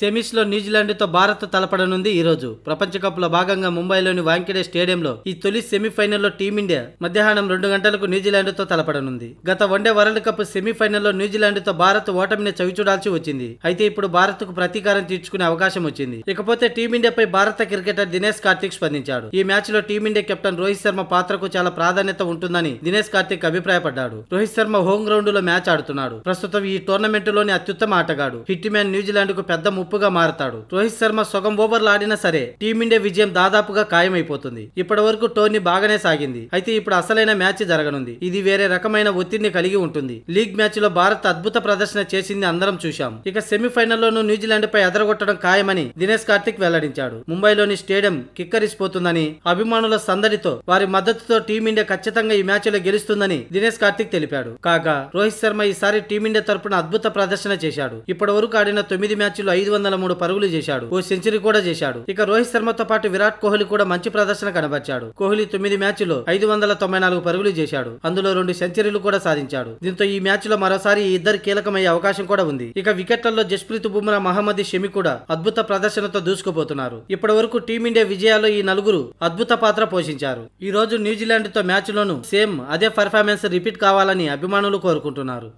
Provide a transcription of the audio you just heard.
సెమీస్లో న్యూజిలాండ్తో భారత్ తలపడనుంది ఈరోజు ప్రపంచకప్లో భాగంగా ముంబైలోని వాంకిడే స్టేడియంలో ఈ తొలి సెమీఫైనల్లో టీమిండియా మధ్యాహ్నం రెండు గంటలకు న్యూజిలాండ్తో తలపడనుంది గత వన్డే వరల్డ్ కప్ సెమీఫైనల్లో న్యూజిలాండ్తో భారత్ ఓటమిని చవిచూడాల్సి వచ్చింది అయితే ఇప్పుడు భారత్కు ప్రతీకారం తీర్చుకునే అవకాశం వచ్చింది ఇకపోతే టీమిండియాపై భారత క్రికెటర్ దినేష్ కార్తిక్ స్పందించాడు ఈ మ్యాచ్లో టీమిండియా కెప్టెన్ రోహిత్ శర్మ పాత్రకు చాలా ప్రాధాన్యత ఉంటుందని దినేష్ కార్తిక్ అభిప్రాయపడ్డాడు రోహిత్ శర్మ హోమ్ గ్రౌండ్ లో మ్యాచ్ ఆడుతున్నాడు ప్రస్తుతం ఈ టోర్నమెంట్ లోని అత్యుత్తమ ఆటగాడు హిట్ మ్యాన్ న్యూజిలాండ్ కు పెద్ద ముప్పుగా మారతాడు రోహిత్ శర్మ సొగం ఓవర్లు ఆడినా సరే టీమిండియా విజయం దాదాపుగా ఖాయమైపోతుంది ఇప్పటి వరకు టోర్నీ బాగానే సాగింది అయితే ఇప్పుడు అసలైన మ్యాచ్ జరగనుంది ఇది వేరే రకమైన ఒత్తిడిని కలిగి ఉంటుంది లీగ్ మ్యాచ్ లో భారత్ అద్భుత ప్రదర్శన చేసింది అందరం చూశాం ఇక సెమీఫైనల్లోనూ న్యూజిలాండ్ పై ఎదరగొట్టడం ఖాయమని దినేష్ కార్తిక్ వెల్లడించాడు ముంబైలోని స్టేడియం కిక్కరిసిపోతుందని అభిమానుల సందడితో వారి మద్దతుతో టీమిండియా ఖచ్చితంగా ఈ లో గెలుస్తుందని దినేష్ కార్తిక్ తెలిపాడు కాగా రోహిత్ శర్మ ఈసారి టీమిండియా తరపున అద్భుత ప్రదర్శన చేశాడు ఇప్పటి వరకు ఆడిన తొమ్మిది మ్యాచ్లు ఐదు వందల మూడు పరుగులు చేశాడు ఓ సెంచరీ కూడా చేశాడు ఇక రోహిత్ శర్మతో పాటు విరాట్ కోహ్లీ కూడా మంచి ప్రదర్శన కనబర్చాడు కోహ్లీ తొమ్మిది మ్యాచ్లో ఐదు వందల తొంభై నాలుగు పరుగులు చేశాడు అందులో రెండు సెంచరీలు కూడా సాధించాడు దీంతో ఈ మ్యాచ్ లో మరోసారి ఈ ఇద్దరు కీలకమయ్యే అవకాశం కూడా ఉంది ఇక వికెట్లలో జస్ప్రీత్ బుమ్రా మహమ్మద్ షమి కూడా అద్భుత ప్రదర్శనతో దూసుకుపోతున్నారు ఇప్పటి వరకు టీమిండియా విజయాల్లో ఈ నలుగురు అద్భుత పాత్ర పోషించారు ఈ రోజు న్యూజిలాండ్ తో మ్యాచ్ లోను సేమ్ అదే పర్ఫార్మెన్స్ రిపీట్ కావాలని అభిమానులు కోరుకుంటున్నారు